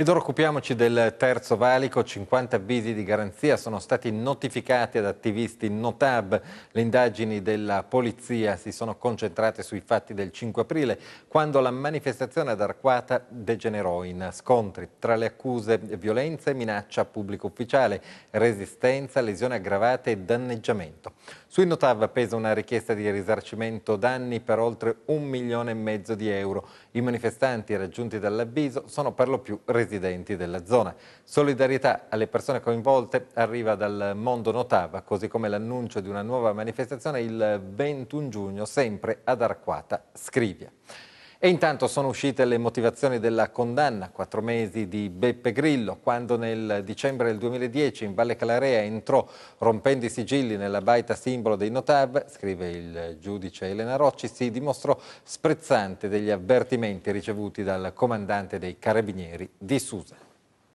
Ed ora occupiamoci del terzo valico, 50 avvisi di garanzia sono stati notificati ad attivisti Notab. Le indagini della polizia si sono concentrate sui fatti del 5 aprile, quando la manifestazione ad Arquata degenerò in scontri. Tra le accuse violenze, minaccia a pubblico ufficiale, resistenza, lesioni aggravate e danneggiamento. Sui Notab pesa una richiesta di risarcimento danni per oltre un milione e mezzo di euro. I manifestanti raggiunti dall'avviso sono per lo più resistenti residenti della zona. Solidarietà alle persone coinvolte arriva dal mondo Notava, così come l'annuncio di una nuova manifestazione il 21 giugno, sempre ad Arquata, Scrivia. E intanto sono uscite le motivazioni della condanna, quattro mesi di Beppe Grillo, quando nel dicembre del 2010 in Valle Calarea entrò rompendo i sigilli nella baita simbolo dei Notav, scrive il giudice Elena Rocci, si dimostrò sprezzante degli avvertimenti ricevuti dal comandante dei Carabinieri di Susa.